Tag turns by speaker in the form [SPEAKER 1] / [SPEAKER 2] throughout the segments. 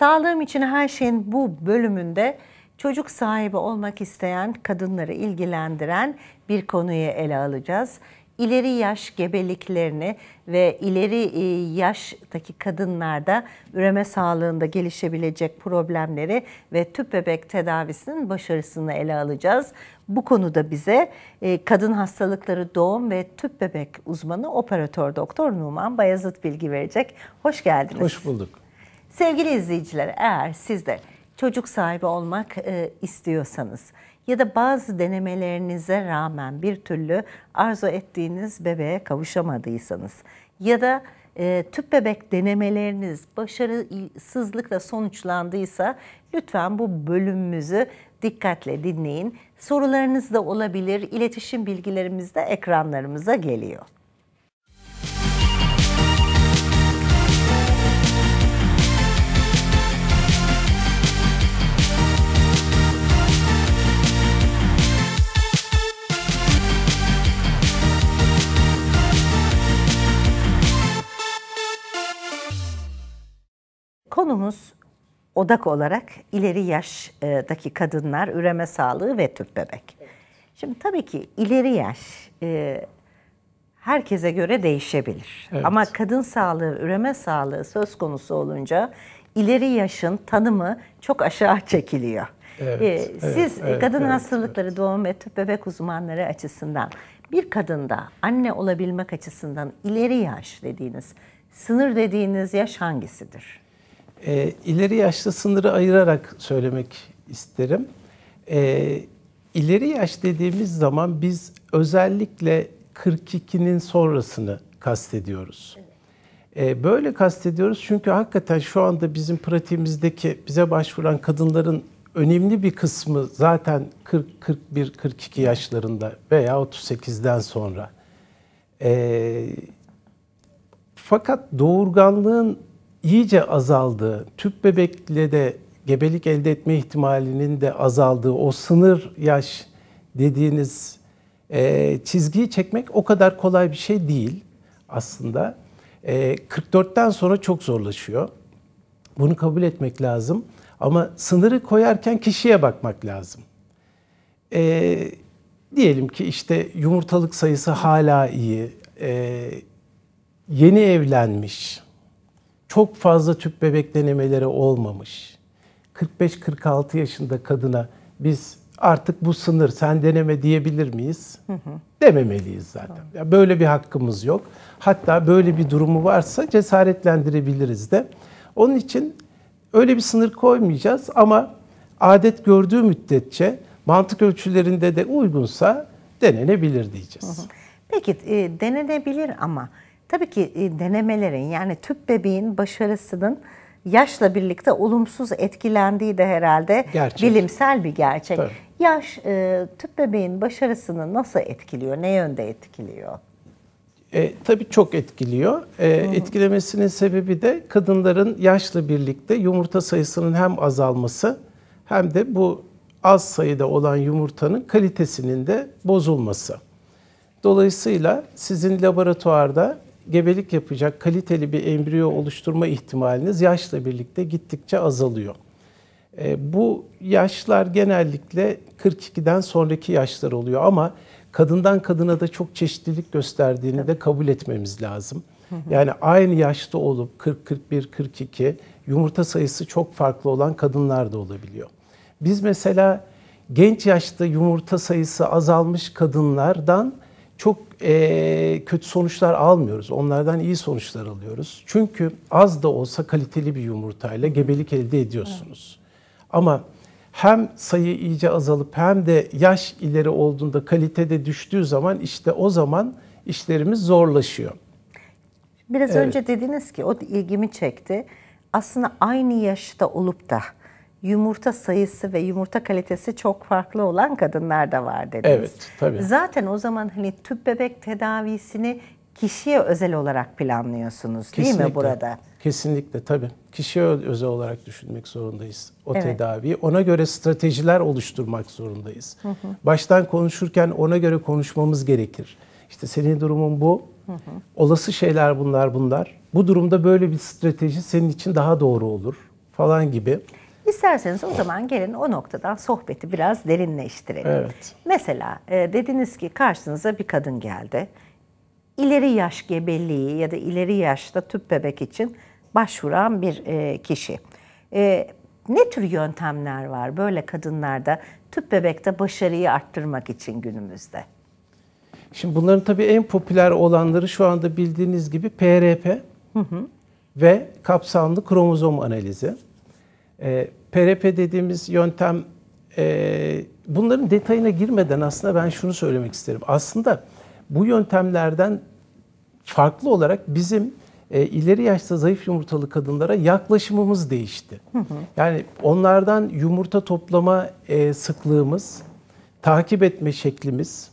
[SPEAKER 1] Sağlığım için her şeyin bu bölümünde çocuk sahibi olmak isteyen kadınları ilgilendiren bir konuyu ele alacağız. İleri yaş gebeliklerini ve ileri e, yaştaki kadınlarda üreme sağlığında gelişebilecek problemleri ve tüp bebek tedavisinin başarısını ele alacağız. Bu konuda bize e, kadın hastalıkları doğum ve tüp bebek uzmanı operatör doktor Numan Bayazıt bilgi verecek. Hoş geldiniz. Hoş bulduk. Sevgili izleyiciler eğer siz de çocuk sahibi olmak e, istiyorsanız ya da bazı denemelerinize rağmen bir türlü arzu ettiğiniz bebeğe kavuşamadıysanız ya da e, tüp bebek denemeleriniz başarısızlıkla sonuçlandıysa lütfen bu bölümümüzü dikkatle dinleyin. Sorularınız da olabilir. İletişim bilgilerimiz de ekranlarımıza geliyor. Konumuz odak olarak ileri yaştaki kadınlar, üreme sağlığı ve tüp bebek. Şimdi tabii ki ileri yaş e, herkese göre değişebilir. Evet. Ama kadın sağlığı, üreme sağlığı söz konusu olunca ileri yaşın tanımı çok aşağı çekiliyor. Evet, ee, siz evet, kadın evet, hastalıkları evet. doğum ve tüp bebek uzmanları açısından bir kadında anne olabilmek açısından ileri yaş dediğiniz, sınır dediğiniz yaş hangisidir?
[SPEAKER 2] E, ileri yaşta sınırı ayırarak söylemek isterim. E, ileri yaş dediğimiz zaman biz özellikle 42'nin sonrasını kastediyoruz. E, böyle kastediyoruz çünkü hakikaten şu anda bizim pratiğimizdeki bize başvuran kadınların önemli bir kısmı zaten 40, 41, 42 yaşlarında veya 38'den sonra. E, fakat doğurganlığın iyice azaldığı, tüp bebekle de gebelik elde etme ihtimalinin de azaldığı o sınır yaş dediğiniz e, çizgiyi çekmek o kadar kolay bir şey değil aslında. E, 44'ten sonra çok zorlaşıyor. Bunu kabul etmek lazım. Ama sınırı koyarken kişiye bakmak lazım. E, diyelim ki işte yumurtalık sayısı hala iyi, e, yeni evlenmiş, çok fazla tüp bebek denemeleri olmamış. 45-46 yaşında kadına biz artık bu sınır sen deneme diyebilir miyiz? Hı hı. Dememeliyiz zaten. Ya böyle bir hakkımız yok. Hatta böyle bir durumu varsa cesaretlendirebiliriz de. Onun için öyle bir sınır koymayacağız ama adet gördüğü müddetçe mantık ölçülerinde de uygunsa denenebilir diyeceğiz. Hı hı.
[SPEAKER 1] Peki e, denenebilir ama Tabii ki e, denemelerin yani tüp bebeğin başarısının yaşla birlikte olumsuz etkilendiği de herhalde gerçek. bilimsel bir gerçek. Tabii. Yaş e, tüp bebeğin başarısını nasıl etkiliyor? Ne yönde etkiliyor?
[SPEAKER 2] E, tabii çok etkiliyor. E, etkilemesinin sebebi de kadınların yaşla birlikte yumurta sayısının hem azalması hem de bu az sayıda olan yumurtanın kalitesinin de bozulması. Dolayısıyla sizin laboratuvarda gebelik yapacak kaliteli bir embriyo oluşturma ihtimaliniz yaşla birlikte gittikçe azalıyor. E, bu yaşlar genellikle 42'den sonraki yaşlar oluyor ama kadından kadına da çok çeşitlilik gösterdiğini de kabul etmemiz lazım. Yani aynı yaşta olup 40, 41, 42 yumurta sayısı çok farklı olan kadınlar da olabiliyor. Biz mesela genç yaşta yumurta sayısı azalmış kadınlardan çok e, kötü sonuçlar almıyoruz. Onlardan iyi sonuçlar alıyoruz. Çünkü az da olsa kaliteli bir yumurtayla gebelik elde ediyorsunuz. Evet. Ama hem sayı iyice azalıp hem de yaş ileri olduğunda kalitede düştüğü zaman işte o zaman işlerimiz zorlaşıyor.
[SPEAKER 1] Biraz evet. önce dediniz ki o ilgimi çekti. Aslında aynı yaşta olup da yumurta sayısı ve yumurta kalitesi çok farklı olan kadınlar da var dediniz. Evet, tabii. Zaten o zaman hani tüp bebek tedavisini kişiye özel olarak planlıyorsunuz
[SPEAKER 2] Kesinlikle. değil mi burada? Kesinlikle tabii. Kişiye özel olarak düşünmek zorundayız o evet. tedaviyi. Ona göre stratejiler oluşturmak zorundayız. Hı hı. Baştan konuşurken ona göre konuşmamız gerekir. İşte senin durumun bu. Olası şeyler bunlar bunlar. Bu durumda böyle bir strateji senin için daha doğru olur falan gibi.
[SPEAKER 1] İsterseniz o oh. zaman gelin o noktadan sohbeti biraz derinleştirelim. Evet. Mesela e, dediniz ki karşınıza bir kadın geldi. İleri yaş gebeliği ya da ileri yaşta tüp bebek için başvuran bir e, kişi. E, ne tür yöntemler var böyle kadınlarda tüp bebekte başarıyı arttırmak için günümüzde?
[SPEAKER 2] Şimdi bunların tabii en popüler olanları şu anda bildiğiniz gibi PRP hı hı. ve kapsamlı kromozom analizi. E, ee, PRP dediğimiz yöntem e, bunların detayına girmeden aslında ben şunu söylemek isterim. Aslında bu yöntemlerden farklı olarak bizim e, ileri yaşta zayıf yumurtalı kadınlara yaklaşımımız değişti. Hı hı. Yani onlardan yumurta toplama e, sıklığımız, takip etme şeklimiz,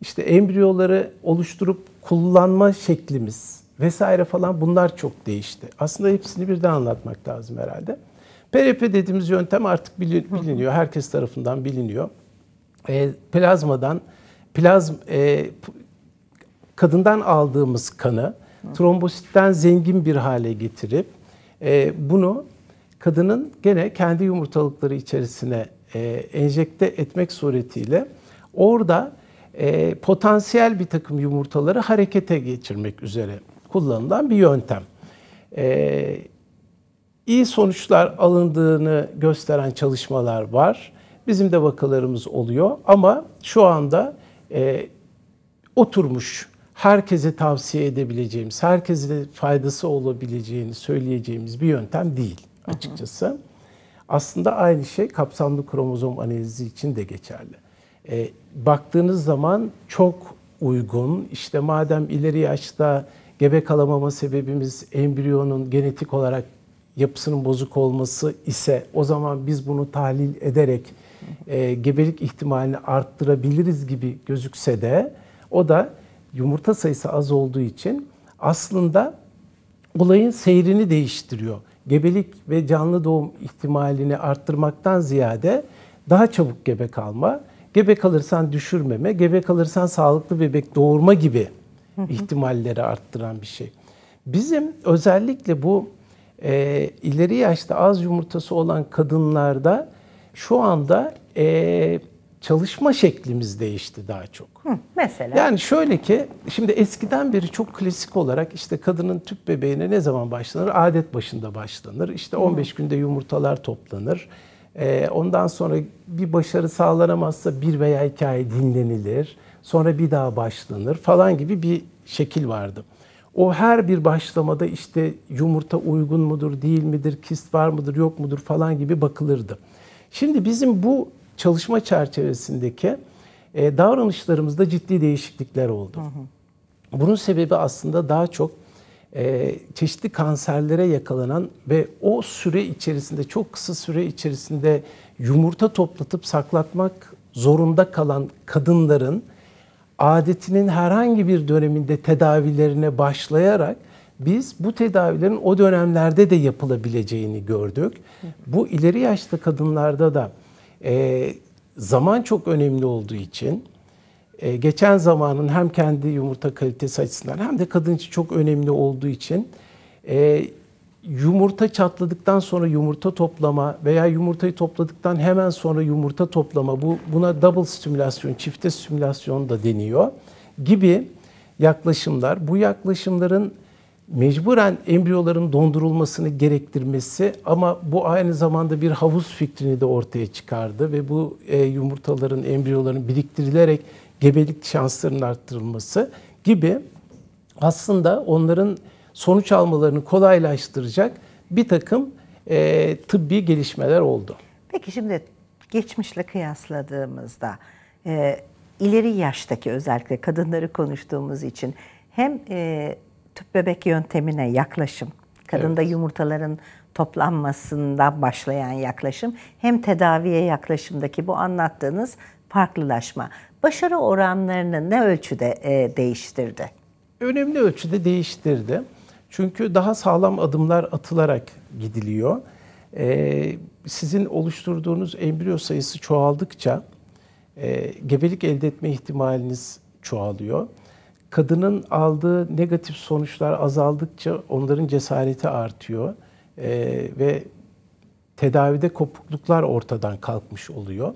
[SPEAKER 2] işte embriyoları oluşturup kullanma şeklimiz vesaire falan bunlar çok değişti. Aslında hepsini birden anlatmak lazım herhalde. PRP dediğimiz yöntem artık biliniyor. Herkes tarafından biliniyor. E, plazmadan plazm e, kadından aldığımız kanı trombositten zengin bir hale getirip e, bunu kadının gene kendi yumurtalıkları içerisine e, enjekte etmek suretiyle orada e, potansiyel bir takım yumurtaları harekete geçirmek üzere kullanılan bir yöntem. E, iyi sonuçlar alındığını gösteren çalışmalar var. Bizim de vakalarımız oluyor ama şu anda e, oturmuş herkese tavsiye edebileceğimiz, herkese faydası olabileceğini söyleyeceğimiz bir yöntem değil açıkçası. Aslında aynı şey kapsamlı kromozom analizi için de geçerli. E, baktığınız zaman çok uygun, İşte madem ileri yaşta gebe kalamama sebebimiz embriyonun genetik olarak yapısının bozuk olması ise o zaman biz bunu tahlil ederek e, gebelik ihtimalini arttırabiliriz gibi gözükse de o da yumurta sayısı az olduğu için aslında olayın seyrini değiştiriyor. Gebelik ve canlı doğum ihtimalini arttırmaktan ziyade daha çabuk gebe kalma, gebe kalırsan düşürmeme, gebe kalırsan sağlıklı bebek doğurma gibi ihtimalleri arttıran bir şey. Bizim özellikle bu e, ileri yaşta az yumurtası olan kadınlarda şu anda e, çalışma şeklimiz değişti daha çok.
[SPEAKER 1] Hı, mesela? Yani
[SPEAKER 2] şöyle ki şimdi eskiden beri çok klasik olarak işte kadının tüp bebeğine ne zaman başlanır? Adet başında başlanır. İşte 15 Hı. günde yumurtalar toplanır. E, ondan sonra bir başarı sağlanamazsa bir veya iki ay dinlenilir. Sonra bir daha başlanır falan gibi bir şekil vardı. O her bir başlamada işte yumurta uygun mudur, değil midir, kist var mıdır, yok mudur falan gibi bakılırdı. Şimdi bizim bu çalışma çerçevesindeki e, davranışlarımızda ciddi değişiklikler oldu. Bunun sebebi aslında daha çok e, çeşitli kanserlere yakalanan ve o süre içerisinde çok kısa süre içerisinde yumurta toplatıp saklatmak zorunda kalan kadınların adetinin herhangi bir döneminde tedavilerine başlayarak biz bu tedavilerin o dönemlerde de yapılabileceğini gördük. Bu ileri yaşlı kadınlarda da e, zaman çok önemli olduğu için e, geçen zamanın hem kendi yumurta kalitesi açısından hem de kadın için çok önemli olduğu için e, yumurta çatladıktan sonra yumurta toplama veya yumurtayı topladıktan hemen sonra yumurta toplama bu buna double stimülasyon, çifte stimülasyon da deniyor gibi yaklaşımlar. Bu yaklaşımların mecburen embriyoların dondurulmasını gerektirmesi ama bu aynı zamanda bir havuz fikrini de ortaya çıkardı ve bu e, yumurtaların, embriyoların biriktirilerek gebelik şanslarının arttırılması gibi aslında onların sonuç almalarını kolaylaştıracak bir takım e, tıbbi gelişmeler oldu. Peki
[SPEAKER 1] şimdi geçmişle kıyasladığımızda e, ileri yaştaki özellikle kadınları konuştuğumuz için hem e, tüp bebek yöntemine yaklaşım, kadında evet. yumurtaların toplanmasından başlayan yaklaşım, hem tedaviye yaklaşımdaki bu anlattığınız farklılaşma başarı oranlarını ne ölçüde e,
[SPEAKER 2] değiştirdi? Önemli ölçüde değiştirdi. Çünkü daha sağlam adımlar atılarak gidiliyor. Ee, sizin oluşturduğunuz embriyo sayısı çoğaldıkça e, gebelik elde etme ihtimaliniz çoğalıyor. Kadının aldığı negatif sonuçlar azaldıkça onların cesareti artıyor e, ve tedavide kopukluklar ortadan kalkmış oluyor.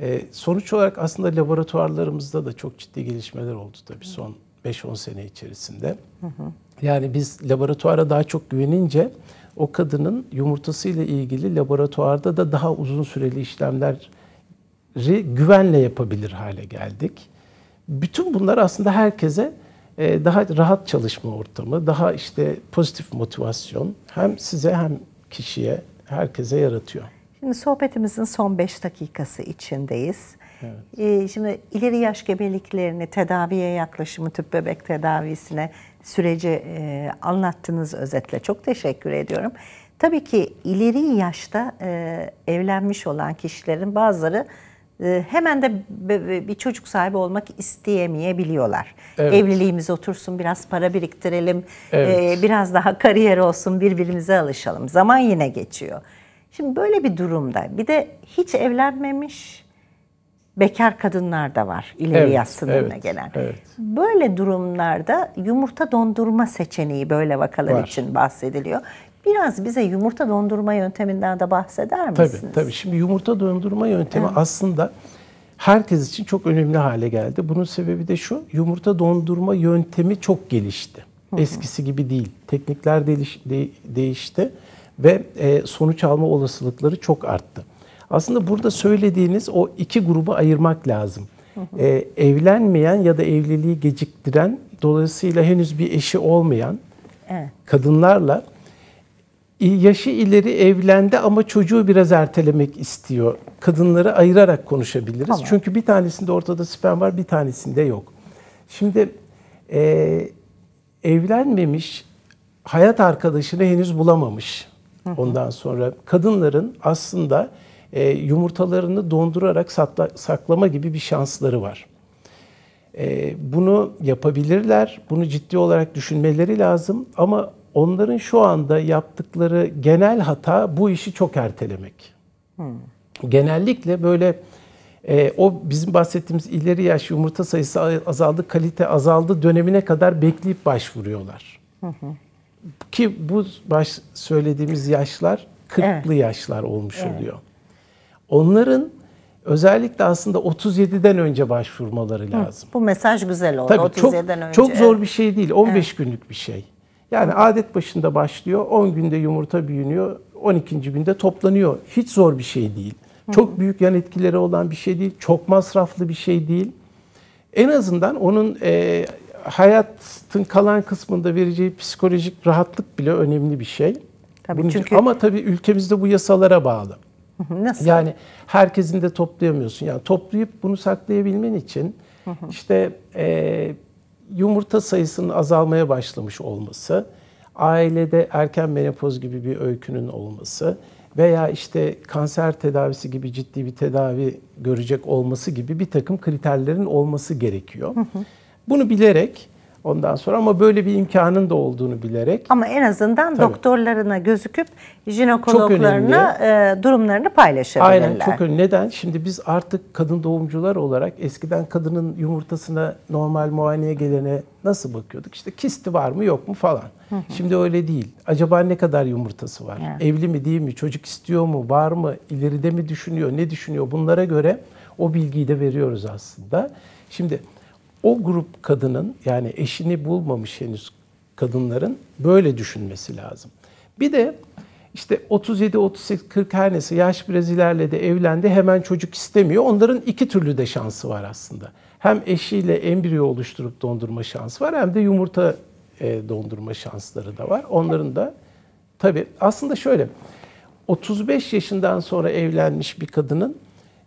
[SPEAKER 2] E, sonuç olarak aslında laboratuvarlarımızda da çok ciddi gelişmeler oldu tabii son 5-10 sene içerisinde. Hı hı. Yani biz laboratuvara daha çok güvenince o kadının yumurtası ile ilgili laboratuvarda da daha uzun süreli işlemleri güvenle yapabilir hale geldik. Bütün bunlar aslında herkese e, daha rahat çalışma ortamı, daha işte pozitif motivasyon hem size hem kişiye, herkese yaratıyor.
[SPEAKER 1] Şimdi sohbetimizin son 5 dakikası içindeyiz. Evet. Ee, şimdi ileri yaş gebeliklerini, tedaviye yaklaşımı, tüp bebek tedavisine süreci e, anlattınız özetle. Çok teşekkür ediyorum. Tabii ki ileri yaşta e, evlenmiş olan kişilerin bazıları e, hemen de bir çocuk sahibi olmak isteyemeyebiliyorlar. Evet. Evliliğimiz otursun, biraz para biriktirelim, e, evet. e, biraz daha kariyer olsun, birbirimize alışalım. Zaman yine geçiyor. Şimdi böyle bir durumda bir de hiç evlenmemiş bekar kadınlar da var ileri evet, yaş evet, gelen. Evet. Böyle durumlarda yumurta dondurma seçeneği böyle vakalar var. için
[SPEAKER 2] bahsediliyor.
[SPEAKER 1] Biraz bize yumurta dondurma yönteminden de bahseder misiniz? Tabii
[SPEAKER 2] tabii. Şimdi yumurta dondurma yöntemi evet. aslında herkes için çok önemli hale geldi. Bunun sebebi de şu, yumurta dondurma yöntemi çok gelişti. Hı hı. Eskisi gibi değil. Teknikler değiş, de, değişti ve e, sonuç alma olasılıkları çok arttı. Aslında burada söylediğiniz o iki gruba ayırmak lazım. Ee, evlenmeyen ya da evliliği geciktiren, dolayısıyla henüz bir eşi olmayan kadınlarla yaşı ileri evlendi ama çocuğu biraz ertelemek istiyor. Kadınları ayırarak konuşabiliriz. Tamam. Çünkü bir tanesinde ortada sperm var, bir tanesinde yok. Şimdi e, evlenmemiş, hayat arkadaşını henüz bulamamış. Ondan sonra kadınların aslında e, yumurtalarını dondurarak sakla, saklama gibi bir şansları var. E, bunu yapabilirler, bunu ciddi olarak düşünmeleri lazım ama onların şu anda yaptıkları genel hata bu işi çok ertelemek. Hmm. Genellikle böyle e, o bizim bahsettiğimiz ileri yaş yumurta sayısı azaldı, kalite azaldı dönemine kadar bekleyip başvuruyorlar. Hı Ki bu baş söylediğimiz yaşlar 40'lı evet. yaşlar olmuş evet. oluyor onların özellikle aslında 37'den önce başvurmaları lazım.
[SPEAKER 1] Hı, bu mesaj güzel oldu. Tabii, 37'den çok, önce. Çok zor bir
[SPEAKER 2] şey değil. 15 evet. günlük bir şey. Yani adet başında başlıyor. 10 günde yumurta büyünüyor. 12. günde toplanıyor. Hiç zor bir şey değil. Çok büyük yan etkileri olan bir şey değil. Çok masraflı bir şey değil. En azından onun e, hayatın kalan kısmında vereceği psikolojik rahatlık bile önemli bir şey. Tabii Bunun çünkü... Için, ama tabii ülkemizde bu yasalara bağlı. Nasıl? Yani herkesin de toplayamıyorsun. Yani toplayıp bunu saklayabilmen için işte e, yumurta sayısının azalmaya başlamış olması, ailede erken menopoz gibi bir öykünün olması veya işte kanser tedavisi gibi ciddi bir tedavi görecek olması gibi bir takım kriterlerin olması gerekiyor. Bunu bilerek Ondan sonra ama böyle bir imkanın da olduğunu bilerek.
[SPEAKER 1] Ama en azından tabii. doktorlarına gözüküp jinekologlarına e, durumlarını paylaşabilirler. Aynen çok
[SPEAKER 2] önemli. Neden? Şimdi biz artık kadın doğumcular olarak eskiden kadının yumurtasına normal muayeneye gelene nasıl bakıyorduk? İşte kisti var mı yok mu falan. Hı hı. Şimdi öyle değil. Acaba ne kadar yumurtası var? Evet. Evli mi değil mi? Çocuk istiyor mu? Var mı? İleride mi düşünüyor? Ne düşünüyor? Bunlara göre o bilgiyi de veriyoruz aslında. Şimdi o grup kadının yani eşini bulmamış henüz kadınların böyle düşünmesi lazım. Bir de işte 37, 38, 40 her neyse yaş biraz ilerledi, evlendi, hemen çocuk istemiyor. Onların iki türlü de şansı var aslında. Hem eşiyle embriyo oluşturup dondurma şansı var hem de yumurta e, dondurma şansları da var. Onların da tabii aslında şöyle 35 yaşından sonra evlenmiş bir kadının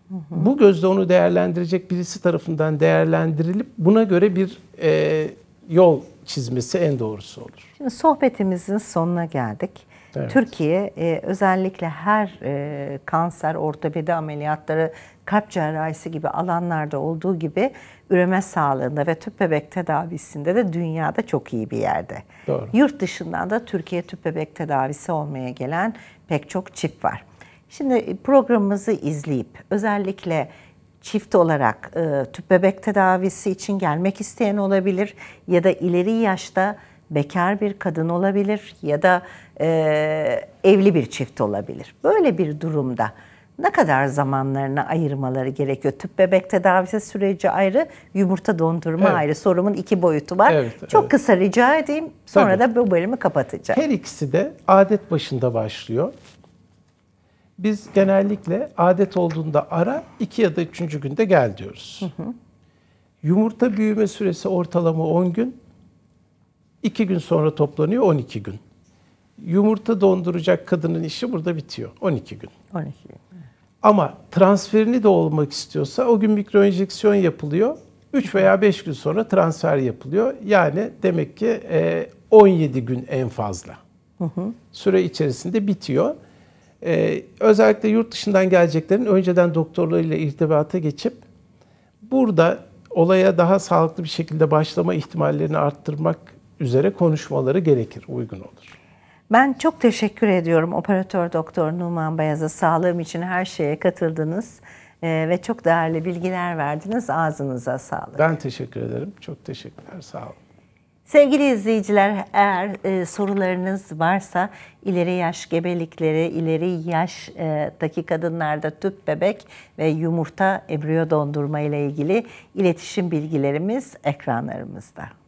[SPEAKER 2] Hı hı. Bu gözle onu değerlendirecek birisi tarafından değerlendirilip buna göre bir e, yol çizmesi en doğrusu olur.
[SPEAKER 1] Şimdi sohbetimizin sonuna geldik. Evet. Türkiye e, özellikle her e, kanser, ortopedi ameliyatları, kalp cerrahisi gibi alanlarda olduğu gibi üreme sağlığında ve tüp bebek tedavisinde de dünyada çok iyi bir yerde. Doğru. Yurt dışından da Türkiye tüp bebek tedavisi olmaya gelen pek çok çift var. Şimdi e, programımızı izleyip özellikle çift olarak e, tüp bebek tedavisi için gelmek isteyen olabilir ya da ileri yaşta bekar bir kadın olabilir ya da e, evli bir çift olabilir. Böyle bir durumda ne kadar zamanlarını ayırmaları gerekiyor? Tüp bebek tedavisi süreci ayrı, yumurta dondurma evet. ayrı. Sorumun iki boyutu var. Evet, Çok evet. kısa rica edeyim. Sonra Tabii. da bu bölümü kapatacağım. Her
[SPEAKER 2] ikisi de adet başında başlıyor. Biz genellikle adet olduğunda ara, iki ya da üçüncü günde gel diyoruz. Yumurta büyüme süresi ortalama 10 gün. 2 gün sonra toplanıyor 12 gün. Yumurta donduracak kadının işi burada bitiyor. 12 gün. 12 gün. Ama transferini de olmak istiyorsa o gün mikroenjeksiyon yapılıyor. 3 veya 5 gün sonra transfer yapılıyor. Yani demek ki 17 e, gün en fazla. Hı hı. Süre içerisinde bitiyor. Ee, özellikle yurt dışından geleceklerin önceden doktorlarıyla irtibata geçip burada olaya daha sağlıklı bir şekilde başlama ihtimallerini arttırmak üzere konuşmaları gerekir, uygun olur.
[SPEAKER 1] Ben çok teşekkür ediyorum operatör doktor Numan Bayaz'a sağlığım için her şeye katıldınız ee, ve çok değerli bilgiler verdiniz. Ağzınıza sağlık. Ben
[SPEAKER 2] teşekkür ederim. Çok teşekkürler. Sağ olun.
[SPEAKER 1] Sevgili izleyiciler eğer e, sorularınız varsa ileri yaş gebelikleri, ileri yaştaki e, kadınlarda tüp bebek ve yumurta embriyo dondurma ile ilgili iletişim bilgilerimiz ekranlarımızda.